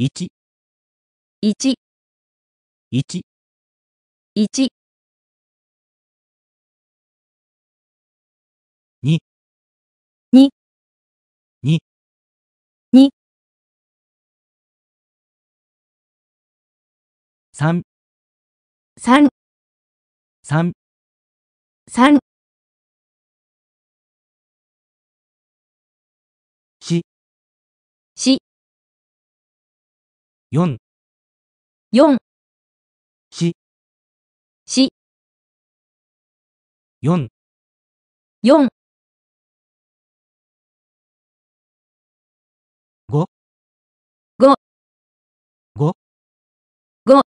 一、一、一、一、二、二、二、二、三、三、三、三4 4しし4 4 5 5 5 5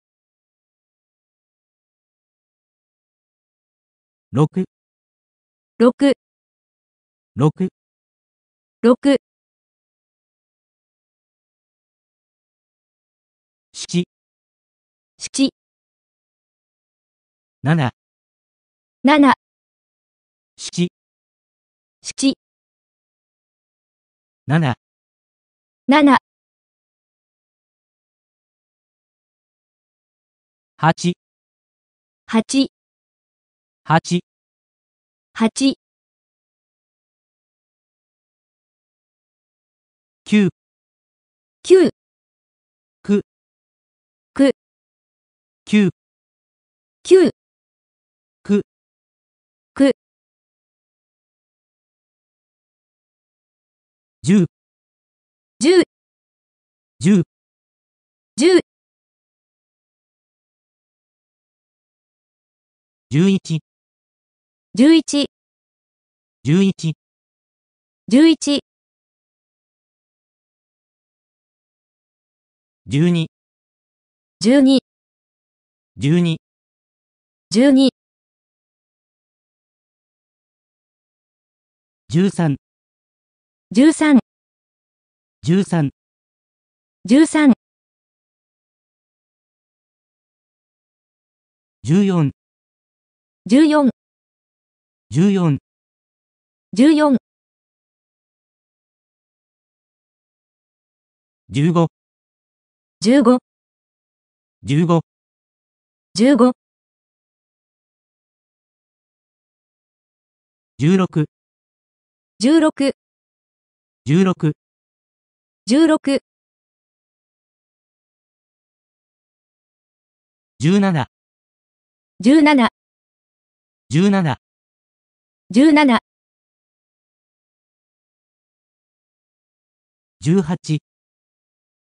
6 6 6 6七、七、七、七、七、七、七、八、八、八、八、九、九、九九くく十十十十十一十一十一十一十二十二12 12 13 13 13 13 14 14 14 14 15 15 15 15 16 16 16 16 17 17 17 17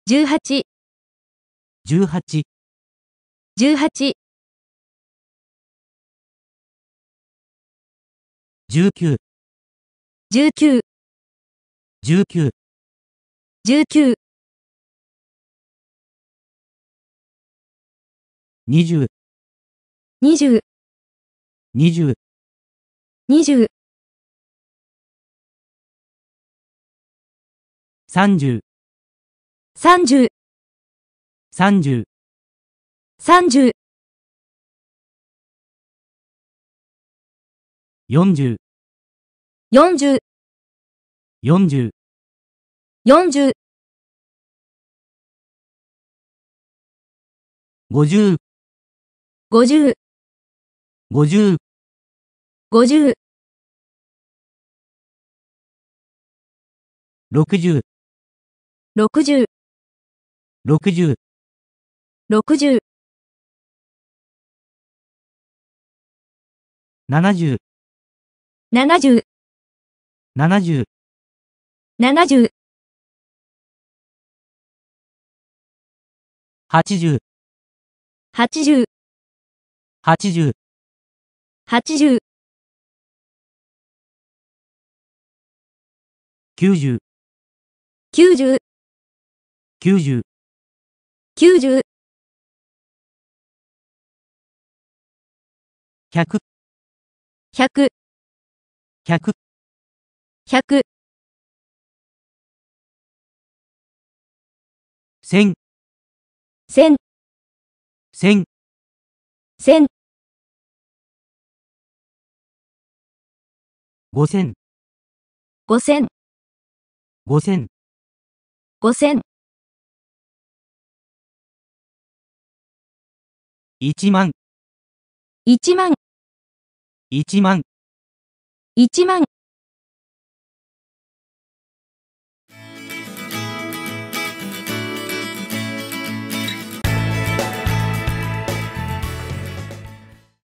18 18 18十八十九十九十九十九二十二十二十三十三十。三十。四十。四十。四十。四十。五十。五十。五十。五六十。六十。六十。六十。七十、七十、七十、七十、八十、八十、八十、八十、九十、九十、九十、九十、百、百、百、千、千、千、千、五千、五千、五千、五千、一万、一万、1万。1万。